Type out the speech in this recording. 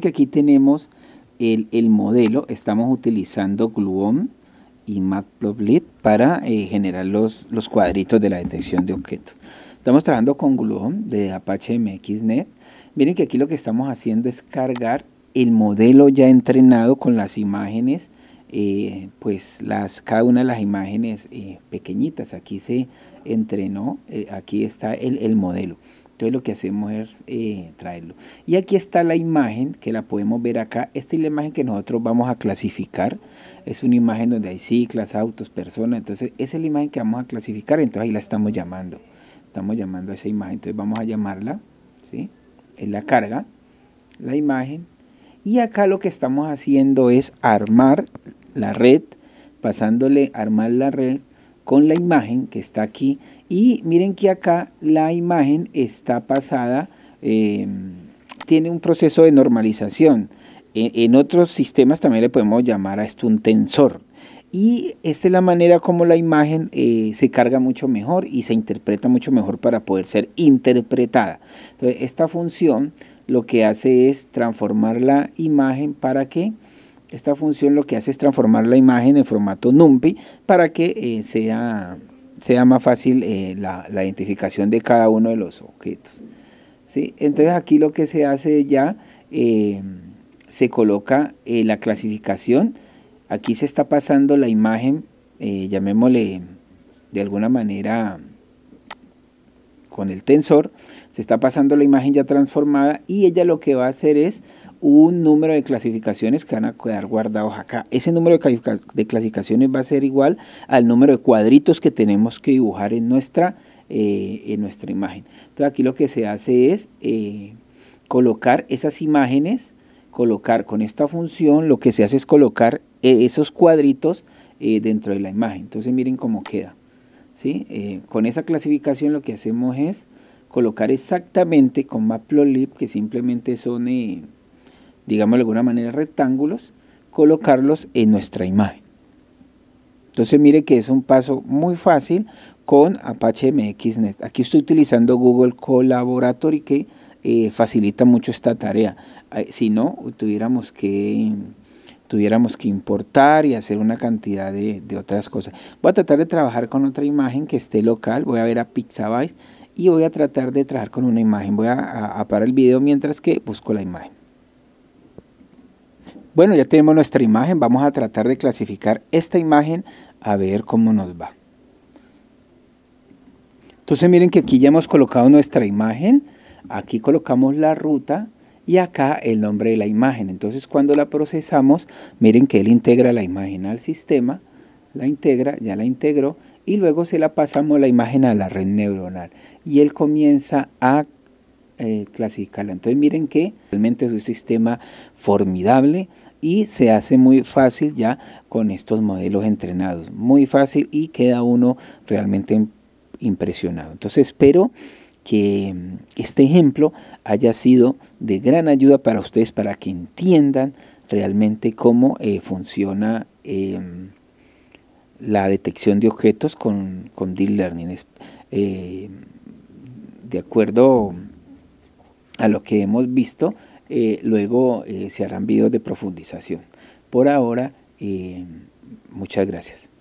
que aquí tenemos el, el modelo, estamos utilizando Gluon y Matplotlib para eh, generar los, los cuadritos de la detección de objetos. Estamos trabajando con Gluon de Apache MXNet. Miren que aquí lo que estamos haciendo es cargar el modelo ya entrenado con las imágenes, eh, pues las, cada una de las imágenes eh, pequeñitas. Aquí se entrenó, aquí está el, el modelo. Entonces lo que hacemos es eh, traerlo. Y aquí está la imagen que la podemos ver acá. Esta es la imagen que nosotros vamos a clasificar. Es una imagen donde hay ciclas, autos, personas. Entonces esa es la imagen que vamos a clasificar. Entonces ahí la estamos llamando. Estamos llamando a esa imagen. Entonces vamos a llamarla. ¿sí? Es la carga, la imagen. Y acá lo que estamos haciendo es armar la red. Pasándole armar la red con la imagen que está aquí y miren que acá la imagen está pasada, em, tiene un proceso de normalización. E, en, otros sistemas también le podemos llamar a esto un tensor. Y esta es la manera como la imagen eh, se carga mucho mejor y se interpreta mucho mejor para poder ser interpretada. Entonces, esta función lo que hace es transformar la imagen para que esta función lo que hace es transformar la imagen en formato NumPy para que eh, sea, sea, más fácil eh, la, identificación de cada uno de los objetos. ¿sí? Entonces aquí lo que se hace ya, eh, se coloca la clasificación. Aquí se está pasando la imagen, llamémosle de alguna manera con el tensor, se está pasando la imagen ya transformada y ella lo que va a hacer es un número de clasificaciones que van a quedar guardados acá. Ese número de clasificaciones va a ser igual al número de cuadritos que tenemos que dibujar en nuestra, eh, en nuestra imagen. Entonces aquí lo que se hace es eh, colocar esas imágenes, colocar con esta función, lo que se hace es colocar eh, esos cuadritos dentro de la imagen. Entonces miren cómo queda. ¿sí? con esa clasificación lo que hacemos es colocar exactamente con Lip que simplemente son digamos de alguna manera, rectángulos, colocarlos en nuestra imagen. Entonces mire que es un paso muy fácil con Apache MXNet. Aquí estoy utilizando Google Collaboratory que eh, facilita mucho esta tarea. Eh, si no, tuviéramos que, tuviéramos que importar y hacer una cantidad de, otras cosas. Voy a tratar de trabajar con otra imagen que esté local. Voy a ver a Pixabay y voy a tratar de trabajar con una imagen. Voy a, a parar el video mientras que busco la imagen. Bueno, ya tenemos nuestra imagen, vamos a tratar de clasificar esta imagen a ver cómo nos va. Entonces miren que aquí ya hemos colocado nuestra imagen, aquí colocamos la ruta y acá el nombre de la imagen. Entonces cuando la procesamos, miren que él integra la imagen al sistema, la integra, ya la integró y luego se la pasamos la imagen a la red neuronal y él comienza a eh, Entonces miren que realmente es un sistema formidable y se hace muy fácil ya con estos modelos entrenados. Muy fácil y queda uno realmente impresionado. Entonces espero que este ejemplo haya sido de gran ayuda para ustedes para que entiendan realmente cómo eh, funciona em, la detección de objetos con, con Deep Learning. Eh, de acuerdo a lo que hemos visto, eh, luego eh, se harán videos de profundización. Por ahora, eh, muchas gracias.